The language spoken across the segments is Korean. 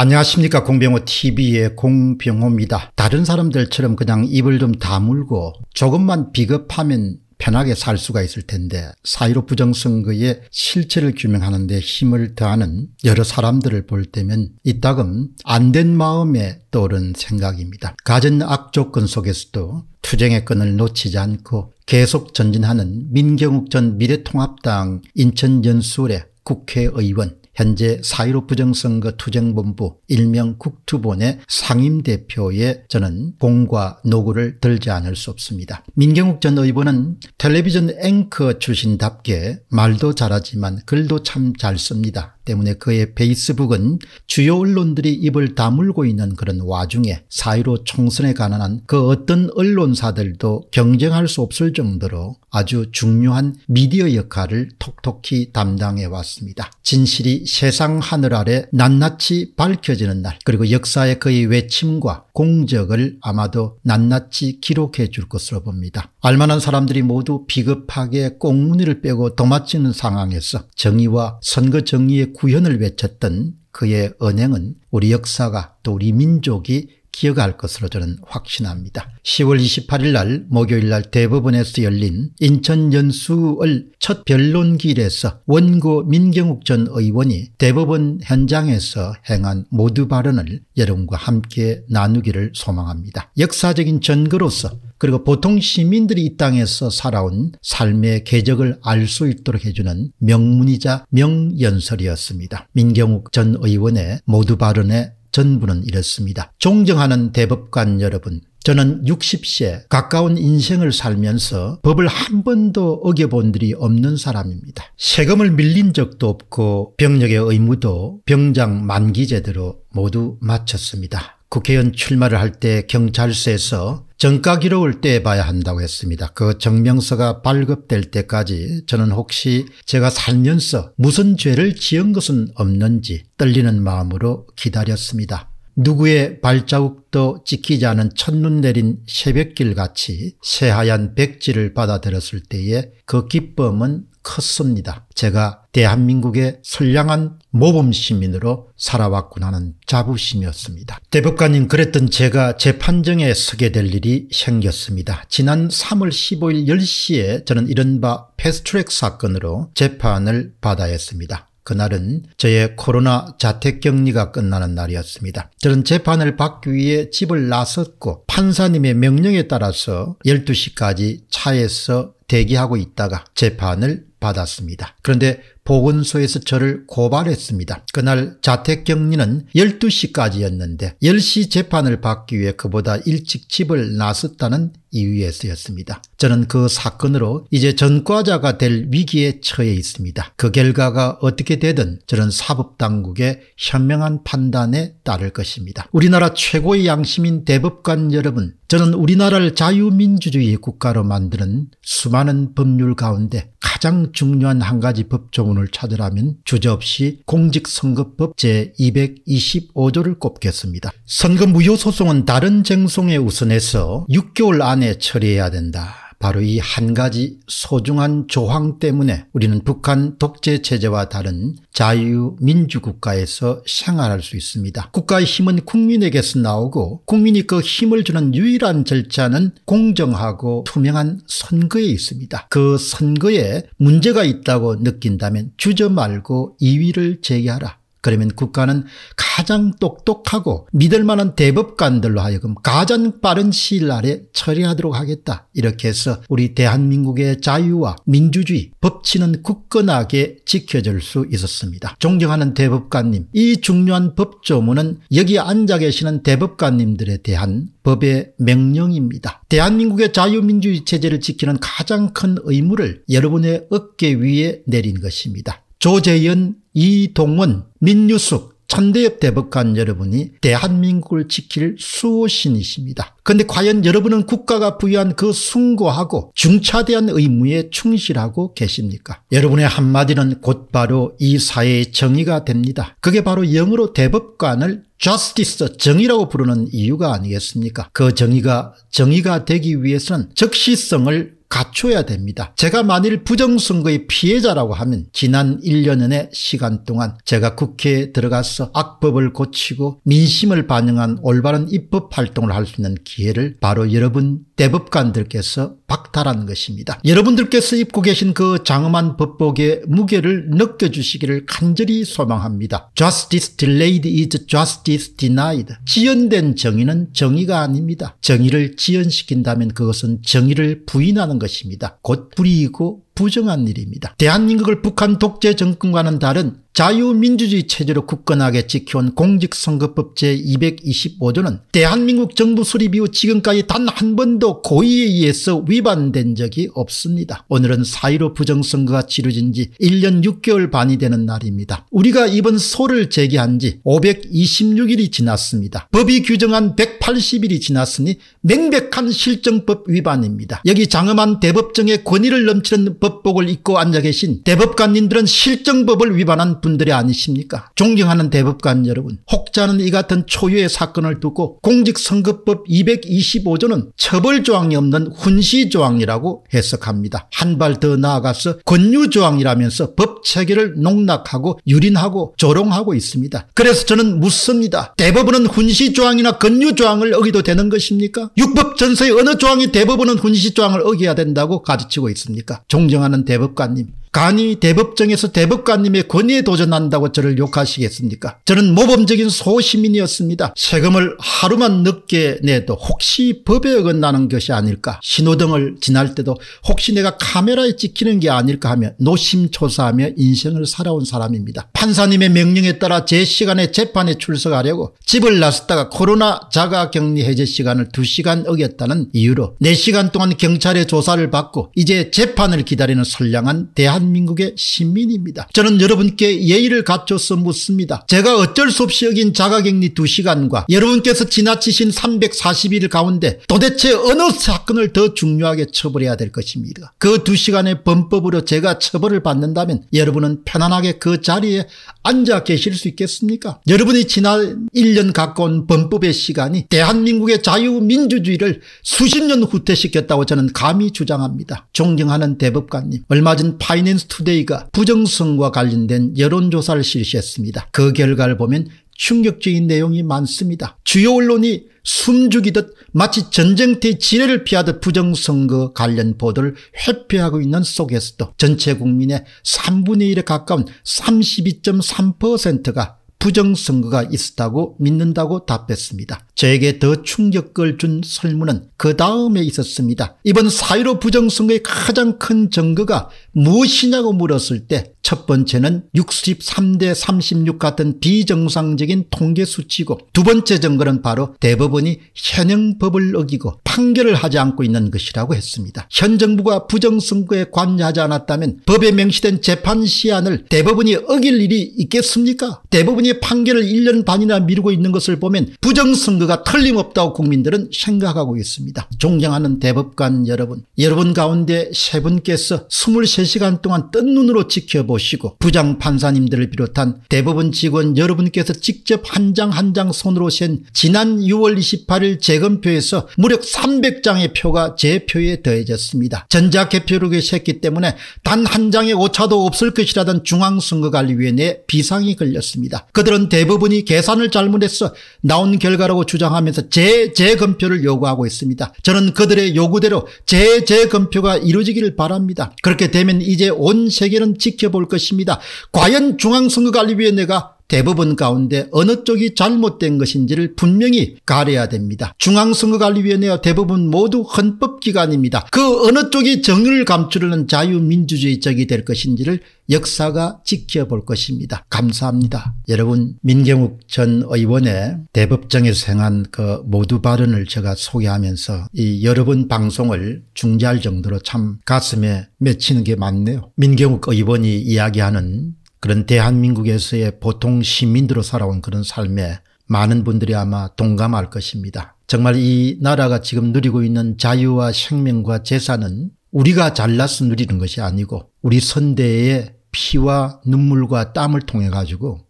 안녕하십니까 공병호 tv의 공병호입니다. 다른 사람들처럼 그냥 입을 좀 다물고 조금만 비겁하면 편하게 살 수가 있을 텐데 사이로 부정선거의 실체를 규명하는 데 힘을 더하는 여러 사람들을 볼 때면 이따금 안 된 마음에 떠오른 생각입니다. 가진 악조건 속에서도 투쟁의 끈을 놓치지 않고 계속 전진하는 민경욱 전 미래통합당 인천연수의 국회의원 현재 사1로 부정선거 투쟁본부 일명 국투본의 상임대표에 저는 공과 노구를 들지 않을 수 없습니다. 민경욱 전 의원은 텔레비전 앵커 출신답게 말도 잘하지만 글도 참 잘 씁니다. 때문에 그의 페이스북은 주요 언론들이 입을 다물고 있는 그런 와중에 사이로 총선에 관한 그 어떤 언론사들도 경쟁할 수 없을 정도로 아주 중요한 미디어 역할을 톡톡히 담당해 왔습니다. 진실이 세상 하늘 아래 낱낱이 밝혀지는 날 그리고 역사의 그의 외침과 공적을 아마도 낱낱이 기록해 줄 것으로 봅니다. 알만한 사람들이 모두 비겁하게 꽁무니를 빼고 도마치는 상황에서 정의와 선거 정의의 구현을 외쳤던 그의 언행은 우리 역사가 또 우리 민족이 기억할 것으로 저는 확신합니다. 10월 28일 날 목요일 날 대법원에서 열린 인천 연수을 첫 변론길에서 원고 민경욱 전 의원이 대법원 현장에서 행한 모두 발언을 여러분과 함께 나누기를 소망합니다. 역사적인 전거로서 그리고 보통 시민들이 이 땅에서 살아온 삶의 궤적을 알 수 있도록 해주는 명문이자 명연설이었습니다. 민경욱 전 의원의 모두 발언의 전부는 이렇습니다. 존경하는 대법관 여러분 저는 60세 가까운 인생을 살면서 법을 한 번도 어겨본 일이 없는 사람입니다. 세금을 밀린 적도 없고 병력의 의무도 병장 만기 제대로 모두 마쳤습니다. 국회의원 출마를 할 때 경찰서에서 정가 기록을 떼봐야 한다고 했습니다. 그 증명서가 발급될 때까지 저는 혹시 제가 살면서 무슨 죄를 지은 것은 없는지 떨리는 마음으로 기다렸습니다. 누구의 발자국도 찍히지 않은 첫눈 내린 새벽길 같이 새하얀 백지를 받아들였을 때의 그 기쁨은 컸습니다. 제가 대한민국의 선량한 모범 시민으로 살아왔구나는 하 자부심이었습니다. 대법관님 그랬던 제가 재판정에 서게 될 일이 생겼습니다. 지난 3월 15일 10시에 저는 이른바 패스트트랙 사건으로 재판을 받아 야 했습니다. 그날은 저의 코로나 자택격리가 끝나는 날이었습니다. 저는 재판을 받기 위해 집을 나섰고 판사님의 명령에 따라서 12시까지 차에서 대기하고 있다가 재판을 받았습니다. 그런데 보건소에서 저를 고발했습니다. 그날 자택격리는 12시까지였는데 10시 재판을 받기 위해 그보다 일찍 집을 나섰다는 이유에서였습니다. 저는 그 사건으로 이제 전과자가 될 위기에 처해 있습니다. 그 결과가 어떻게 되든 저는 사법당국의 현명한 판단에 따를 것입니다. 우리나라 최고의 양심인 대법관 여러분 저는 우리나라를 자유민주주의 국가로 만드는 수많은 법률 가운데 가장 중요한 한 가지 법조문을 부을 찾으라면 주저없이 공직선거법 제225조를 꼽겠습니다. 선거 무효 소송은 다른 쟁송에 우선해서 6개월 안에 처리해야 된다. 바로 이 한 가지 소중한 조항 때문에 우리는 북한 독재 체제와 다른 자유민주국가에서 생활할 수 있습니다. 국가의 힘은 국민에게서 나오고 국민이 그 힘을 주는 유일한 절차는 공정하고 투명한 선거에 있습니다. 그 선거에 문제가 있다고 느낀다면 주저 말고 2위를 제기하라. 그러면 국가는 가장 똑똑하고 믿을 만한 대법관들로 하여금 가장 빠른 시일 날에 처리하도록 하겠다. 이렇게 해서 우리 대한민국의 자유와 민주주의, 법치는 굳건하게 지켜질 수 있었습니다. 존경하는 대법관님, 이 중요한 법조문은 여기 앉아 계시는 대법관님들에 대한 법의 명령입니다. 대한민국의 자유민주주의 체제를 지키는 가장 큰 의무를 여러분의 어깨 위에 내린 것입니다. 조재현 이동원, 민유숙, 천대엽 대법관 여러분이 대한민국을 지킬 수호신이십니다. 그런데 과연 여러분은 국가가 부여한 그 숭고하고 중차대한 의무에 충실하고 계십니까? 여러분의 한마디는 곧바로 이 사회의 정의가 됩니다. 그게 바로 영어로 대법관을 justice 정의라고 부르는 이유가 아니겠습니까? 그 정의가 정의가 되기 위해서는 적시성을 갖춰야 됩니다. 제가 만일 부정선거의 피해자라고 하면 지난 1년의 시간 동안 제가 국회에 들어가서 악법을 고치고 민심을 반영한 올바른 입법활동을 할 수 있는 기회를 바로 여러분 대법관들께서 박탈한 것입니다. 여러분들께서 입고 계신 그 장엄한 법복의 무게를 느껴주시기를 간절히 소망합니다. Justice delayed is justice denied. 지연된 정의는 정의가 아닙니다. 정의를 지연시킨다면 그것은 정의를 부인하는 것입니다. 곧 불이익고 부정한 일입니다. 대한민국을 북한 독재 정권과는 다른 자유민주주의 체제로 굳건하게 지켜온 공직선거법 제225조는 대한민국 정부 수립 이후 지금까지 단 한 번도 고의에 의해서 위반된 적이 없습니다. 오늘은 4.15 부정선거가 치러진 지 1년 6개월 반이 되는 날입니다. 우리가 이번 소를 제기한 지 526일이 지났습니다. 법이 규정한 180일이 지났으니 맹백한 실정법 위반입니다. 여기 장엄한 대법정의 권위를 넘치는 법 법복을 입고 앉아 계신 대법관님들은 실정법을 위반한 분들이 아니십니까? 존경하는 대법관 여러분 혹자는 이 같은 초유의 사건을 두고 공직선거법 225조는 처벌조항이 없는 훈시조항이라고 해석합니다. 한발 더 나아가서 권유조항이라면서 법체계를 농락하고 유린하고 조롱하고 있습니다. 그래서 저는 묻습니다. 대법원은 훈시조항이나 권유조항을 어기도 되는 것입니까? 육법전서의 어느 조항이 대법원은 훈시조항을 어겨야 된다고 가르치고 있습니까? 종종 존경하는 대법관님 간이 대법정에서 대법관님의 권위에 도전한다고 저를 욕하시겠습니까 저는 모범적인 소시민이었습니다 세금을 하루만 늦게 내도 혹시 법에 어긋나는 것이 아닐까 신호등을 지날 때도 혹시 내가 카메라에 찍히는 게 아닐까 하며 노심초사하며 인생을 살아온 사람입니다 판사님의 명령에 따라 제 시간에 재판에 출석하려고 집을 나섰다가 코로나 자가격리 해제 시간을 2시간 어겼다는 이유로 4시간 동안 경찰의 조사를 받고 이제 재판을 기다리 기다리는 선량한 대한민국의 시민입니다. 저는 여러분께 예의를 갖춰서 묻습니다. 제가 어쩔 수 없이 여긴 자가격리 2시간과 여러분께서 지나치신 3 4 1일 가운데 도대체 어느 사건을 더 중요하게 처벌해야 될 것입니다. 그 2시간의 범법으로 제가 처벌을 받는다면 여러분은 편안하게 그 자리에 앉아 계실 수 있겠습니까? 여러분이 지난 1년 가까운 범법의 시간이 대한민국의 자유민주주의를 수십 년 후퇴시켰다고 저는 감히 주장합니다. 존경하는 대법 사법관님 얼마 전 파이낸스투데이가 부정성과 관련된 여론조사를 실시했습니다. 그 결과를 보면 충격적인 내용이 많습니다. 주요 언론이 숨죽이듯 마치 전쟁터의 지뢰를 피하듯 부정선거 관련 보도를 회피하고 있는 속에서도 전체 국민의 3분의 1에 가까운 32.3%가 부정선거가 있었다고 믿는다고 답했습니다. 저에게 더 충격을 준 설문은 그 다음에 있었습니다. 이번 사일오 부정선거의 가장 큰 증거가 무엇이냐고 물었을 때 첫 번째는 63대 36 같은 비정상적인 통계 수치고 두 번째 증거는 바로 대법원이 현행법을 어기고 판결을 하지 않고 있는 것이라고 했습니다. 현 정부가 부정선거에 관여하지 않았다면 법에 명시된 재판 시한을 대법원이 어길 일이 있겠습니까? 대법원이 판결을 1년 반이나 미루고 있는 것을 보면 부정선거가 틀림없다고 국민들은 생각하고 있습니다. 존경하는 대법관 여러분, 여러분 가운데 세 분께서 23 8시간 동안 뜬 눈으로 지켜보시고 부장 판사님들을 비롯한 대법원 직원 여러분께서 직접 한 장 한 장 손으로 센 지난 6월 28일 재검표에서 무려 300장의 표가 제 표에 더해졌습니다. 전자개표록에 셌기 때문에 단 한 장의 오차도 없을 것이라던 중앙선거관리위원회 비상이 걸렸습니다. 그들은 대부분이 계산을 잘못해서 나온 결과라고 주장하면서 재재검표를 요구하고 있습니다. 저는 그들의 요구대로 재재검표가 이루어지기를 바랍니다. 그렇게 되면 되면 이제 온 세계는 지켜볼 것입니다. 과연 중앙선거관리위원회가 대법원 가운데 어느 쪽이 잘못된 것인지를 분명히 가려야 됩니다. 중앙선거관리위원회와 대부분 모두 헌법기관입니다. 그 어느 쪽이 정의를 감추려는 자유민주주의적이 될 것인지를 역사가 지켜볼 것입니다. 감사합니다. 여러분 민경욱 전 의원의 대법정에서 행한 그 모두 발언을 제가 소개하면서 이 여러 분 방송을 중재할 정도로 참 가슴에 맺히는 게 많네요. 민경욱 의원이 이야기하는 그런 대한민국에서의 보통 시민들로 살아온 그런 삶에 많은 분들이 아마 동감할 것입니다. 정말 이 나라가 지금 누리고 있는 자유와 생명과 재산은 우리가 잘나서 누리는 것이 아니고 우리 선대의 피와 눈물과 땀을 통해 가지고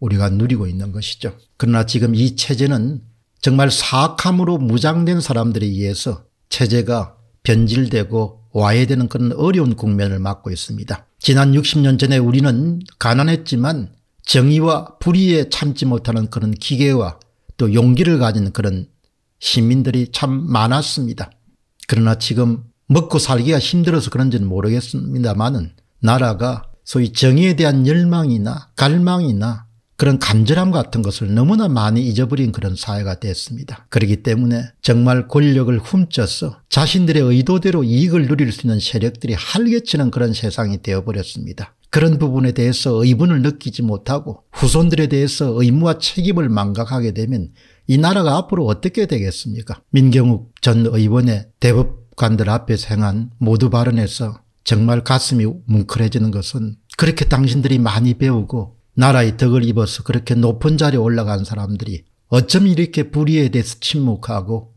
우리가 누리고 있는 것이죠. 그러나 지금 이 체제는 정말 사악함으로 무장된 사람들에 의해서 체제가 변질되고 와해되는 그런 어려운 국면을 맞고 있습니다. 지난 60년 전에 우리는 가난했지만 정의와 불의에 참지 못하는 그런 기계와 또 용기를 가진 그런 시민들이 참 많았습니다. 그러나 지금 먹고 살기가 힘들어서 그런지는 모르겠습니다만은 나라가 소위 정의에 대한 열망이나 갈망이나 그런 간절함 같은 것을 너무나 많이 잊어버린 그런 사회가 됐습니다. 그렇기 때문에 정말 권력을 훔쳐서 자신들의 의도대로 이익을 누릴 수 있는 세력들이 활개치는 그런 세상이 되어버렸습니다. 그런 부분에 대해서 의분을 느끼지 못하고 후손들에 대해서 의무와 책임을 망각하게 되면 이 나라가 앞으로 어떻게 되겠습니까? 민경욱 전 의원의 대법관들 앞에서 행한 모두 발언에서 정말 가슴이 뭉클해지는 것은 그렇게 당신들이 많이 배우고 나라의 덕을 입어서 그렇게 높은 자리에 올라간 사람들이 어쩜 이렇게 불의에 대해서 침묵하고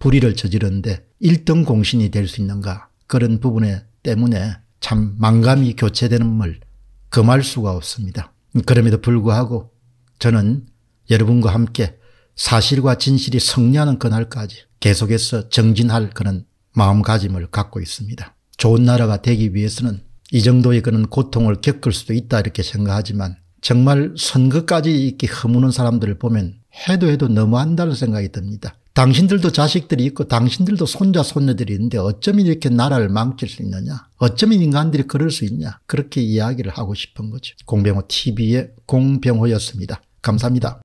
불의를 저지르는데 1등 공신이 될 수 있는가 그런 부분에 때문에 참 망감이 교체되는 걸 금할 수가 없습니다. 그럼에도 불구하고 저는 여러분과 함께 사실과 진실이 성리하는 그날까지 계속해서 정진할 그런 마음가짐을 갖고 있습니다. 좋은 나라가 되기 위해서는 이 정도의 그런 고통을 겪을 수도 있다 이렇게 생각하지만 정말 선거까지 있기 허무는 사람들을 보면 해도 해도 너무한다는 생각이 듭니다. 당신들도 자식들이 있고 당신들도 손자 손녀들이 있는데 어쩌면 이렇게 나라를 망칠 수 있느냐 어쩌면 인간들이 그럴 수 있냐 그렇게 이야기를 하고 싶은 거죠. 공병호 TV의 공병호였습니다. 감사합니다.